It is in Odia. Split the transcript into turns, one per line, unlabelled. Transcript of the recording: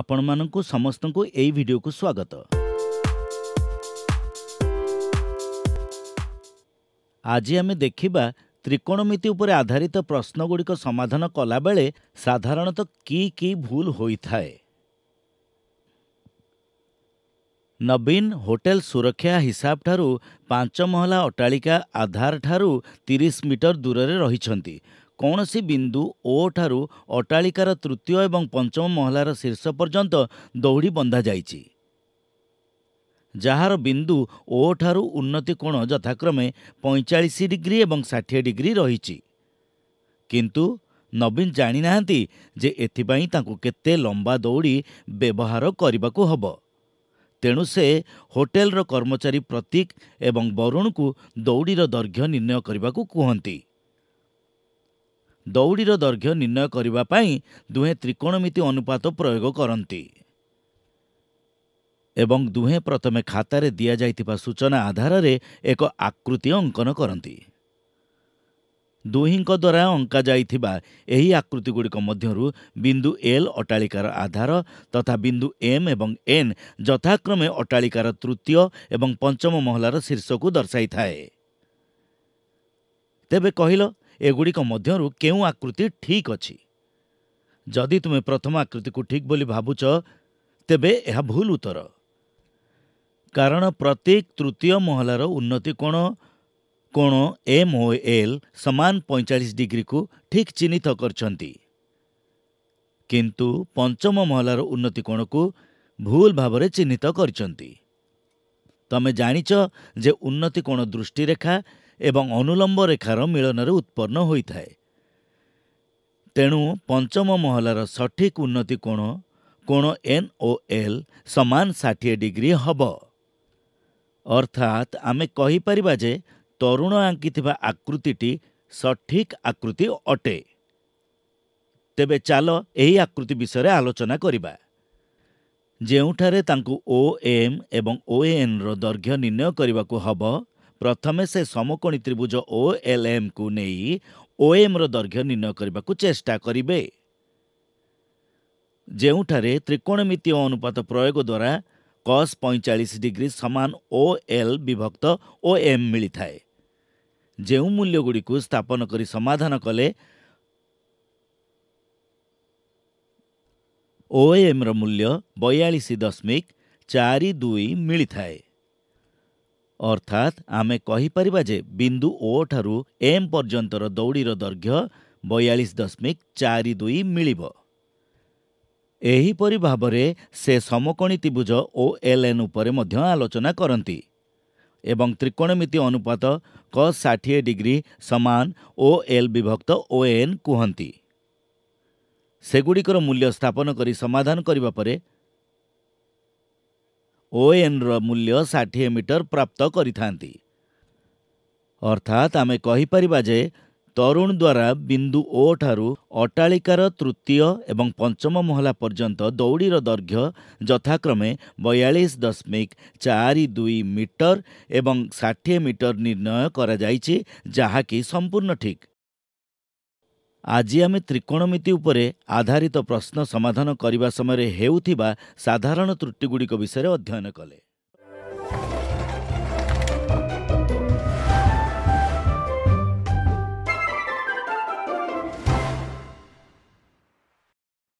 ଆପଣମାନଙ୍କୁ ସମସ୍ତଙ୍କୁ ଏହି ଭିଡ଼ିଓକୁ ସ୍ୱାଗତ ଆଜି ଆମେ ଦେଖିବା ତ୍ରିକୋଣମିତି ଉପରେ ଆଧାରିତ ପ୍ରଶ୍ନଗୁଡ଼ିକ ସମାଧାନ କଲାବେଳେ ସାଧାରଣତଃ କି କି ଭୁଲ ହୋଇଥାଏ ନବୀନ ହୋଟେଲ ସୁରକ୍ଷା ହିସାବଠାରୁ ପାଞ୍ଚ ମହଲା ଅଟ୍ଟାଳିକା ଆଧାରଠାରୁ ତିରିଶ ମିଟର ଦୂରରେ ରହିଛନ୍ତି କୌଣସି ବିନ୍ଦୁ ଓ ଠାରୁ ଅଟ୍ଟାଳିକାର ତୃତୀୟ ଏବଂ ପଞ୍ଚମ ମହଲାର ଶୀର୍ଷ ପର୍ଯ୍ୟନ୍ତ ଦୌଡ଼ି ବନ୍ଧାଯାଇଛି ଯାହାର ବିନ୍ଦୁ ଓ ଠାରୁ ଉନ୍ନତି କୋଣ ଯଥାକ୍ରମେ ପଇଁଚାଳିଶ ଡିଗ୍ରୀ ଏବଂ ଷାଠିଏ ଡିଗ୍ରୀ ରହିଛି କିନ୍ତୁ ନବୀନ ଜାଣିନାହାନ୍ତି ଯେ ଏଥିପାଇଁ ତାଙ୍କୁ କେତେ ଲମ୍ବା ଦୌଡ଼ି ବ୍ୟବହାର କରିବାକୁ ହେବ ତେଣୁ ସେ ହୋଟେଲର କର୍ମଚାରୀ ପ୍ରତୀକ ଏବଂ ବରୁଣକୁ ଦୌଡ଼ିର ଦୈର୍ଘ୍ୟ ନିର୍ଣ୍ଣୟ କରିବାକୁ କୁହନ୍ତି ଦୌଡ଼ିର ଦୈର୍ଘ୍ୟ ନିର୍ଣ୍ଣୟ କରିବା ପାଇଁ ଦୁହେଁ ତ୍ରିକୋଣମିତି ଅନୁପାତ ପ୍ରୟୋଗ କରନ୍ତି ଏବଂ ଦୁହେଁ ପ୍ରଥମେ ଖାତାରେ ଦିଆଯାଇଥିବା ସୂଚନା ଆଧାରରେ ଏକ ଆକୃତି ଅଙ୍କନ କରନ୍ତି ଦୁହିଁଙ୍କ ଦ୍ୱାରା ଅଙ୍କାଯାଇଥିବା ଏହି ଆକୃତିଗୁଡ଼ିକ ମଧ୍ୟରୁ ବିନ୍ଦୁ ଏଲ୍ ଅଟ୍ଟାଳିକାର ଆଧାର ତଥା ବିନ୍ଦୁ ଏମ୍ ଏବଂ ଏନ୍ ଯଥାକ୍ରମେ ଅଟ୍ଟାଳିକାର ତୃତୀୟ ଏବଂ ପଞ୍ଚମ ମହଲାର ଶୀର୍ଷକୁ ଦର୍ଶାଇଥାଏ ତେବେ କହିଲ ଏଗୁଡ଼ିକ ମଧ୍ୟରୁ କେଉଁ ଆକୃତି ଠିକ୍ ଅଛି ଯଦି ତୁମେ ପ୍ରଥମ ଆକୃତିକୁ ଠିକ୍ ବୋଲି ଭାବୁଛ ତେବେ ଏହା ଭୁଲ ଉତ୍ତର କାରଣ ପ୍ରତ୍ୟେକ ତୃତୀୟ ମହଲାର ଉନ୍ନତି କୋଣ କୋଣ ଏମ୍ ଓ ଏଲ୍ ସମାନ ପଇଁଚାଳିଶ ଡିଗ୍ରୀକୁ ଠିକ୍ ଚିହ୍ନିତ କରିଛନ୍ତି କିନ୍ତୁ ପଞ୍ଚମ ମହଲାର ଉନ୍ନତି କୋଣକୁ ଭୁଲ ଭାବରେ ଚିହ୍ନିତ କରିଛନ୍ତି ତମେ ଜାଣିଛ ଯେ ଉନ୍ନତି କୋଣ ଦୃଷ୍ଟିରେଖା ଏବଂ ଅନୁଲମ୍ବ ରେଖାର ମିଳନରେ ଉତ୍ପନ୍ନ ହୋଇଥାଏ ତେଣୁ ପଞ୍ଚମ ମହଲାର ସଠିକ୍ ଉନ୍ନତି କୋଣ କୋଣ ଏନ୍ ଓ ଏଲ୍ ସମାନ ଷାଠିଏ ଡିଗ୍ରୀ ହେବ ଅର୍ଥାତ୍ ଆମେ କହିପାରିବା ଯେ ତରୁଣ ଆଙ୍କିଥିବା ଆକୃତିଟି ସଠିକ୍ ଆକୃତି ଅଟେ ତେବେ ଚାଲ ଏହି ଆକୃତି ବିଷୟରେ ଆଲୋଚନା କରିବା ଯେଉଁଠାରେ ତାଙ୍କୁ ଓ ଏମ୍ ଏବଂ ଓ ଏନ୍ର ଦୈର୍ଘ୍ୟ ନିର୍ଣ୍ଣୟ କରିବାକୁ ହେବ ପ୍ରଥମେ ସେ ସମକୋଣୀ ତ୍ରିଭୁଜ ଓ ଏଲ୍ ଏମ୍କୁ ନେଇ ଏମ୍ର ଦୈର୍ଘ୍ୟ ନିର୍ଣ୍ଣୟ କରିବାକୁ ଚେଷ୍ଟା କରିବେ ଯେଉଁଠାରେ ତ୍ରିକୋଣମିତି ଅନୁପାତ ପ୍ରୟୋଗ ଦ୍ୱାରା କସ୍ ପଇଁଚାଳିଶ ଡିଗ୍ରୀ ସମାନ ଓ ଏଲ୍ ବିଭକ୍ତ ଓ ଏମ୍ ମିଳିଥାଏ ଯେଉଁ ମୂଲ୍ୟଗୁଡ଼ିକୁ ସ୍ଥାପନ କରି ସମାଧାନ କଲେ ଓଏମ୍ର ମୂଲ୍ୟ ବୟାଳିଶ ଦଶମିକ ଚାରି ଦୁଇ ମିଳିଥାଏ ଅର୍ଥାତ୍ ଆମେ କହିପାରିବା ଯେ ବିନ୍ଦୁ ଓ ଠାରୁ ଏମ୍ ପର୍ଯ୍ୟନ୍ତର ଦୌଡ଼ିର ଦୈର୍ଘ୍ୟ ବୟାଳିଶ ଦଶମିକ ଚାରି ଦୁଇ ମିଳିବ ଏହିପରି ଭାବରେ ସେ ସମକୋଣୀ ତ୍ରିଭୁଜ ଓ ଏଲ୍ ଏନ୍ ଉପରେ ମଧ୍ୟ ଆଲୋଚନା କରନ୍ତି ଏବଂ ତ୍ରିକୋଣମିତି ଅନୁପାତ କ ଷାଠିଏ ଡିଗ୍ରୀ ସମାନ ଓ ଏଲ୍ ବିଭକ୍ତ ଓ ଏନ୍ କୁହନ୍ତି ସେଗୁଡ଼ିକର ମୂଲ୍ୟ ସ୍ଥାପନ କରି ସମାଧାନ କରିବା ପରେ ଓଏନ୍ର ମୂଲ୍ୟ ଷାଠିଏ ମିଟର ପ୍ରାପ୍ତ କରିଥାନ୍ତି ଅର୍ଥାତ୍ ଆମେ କହିପାରିବା ଯେ ତରୁଣ ଦ୍ୱାରା ବିନ୍ଦୁ ଓ ଠାରୁ ଅଟ୍ଟାଳିକାର ତୃତୀୟ ଏବଂ ପଞ୍ଚମ ମହଲା ପର୍ଯ୍ୟନ୍ତ ଦୌଡ଼ିର ଦୈର୍ଘ୍ୟ ଯଥାକ୍ରମେ ବୟାଳିଶ ଦଶମିକ ଚାରି ଦୁଇ ମିଟର ଏବଂ ଷାଠିଏ ମିଟର ନିର୍ଣ୍ଣୟ କରାଯାଇଛି ଯାହାକି ସମ୍ପୂର୍ଣ୍ଣ ଠିକ୍ ଆଜି ଆମେ ତ୍ରିକୋଣମିତି ଉପରେ ଆଧାରିତ ପ୍ରଶ୍ନ ସମାଧାନ କରିବା ସମୟରେ ହେଉଥିବା ସାଧାରଣ ତ୍ରୁଟିଗୁଡ଼ିକ ବିଷୟରେ ଅଧ୍ୟୟନ କଲେ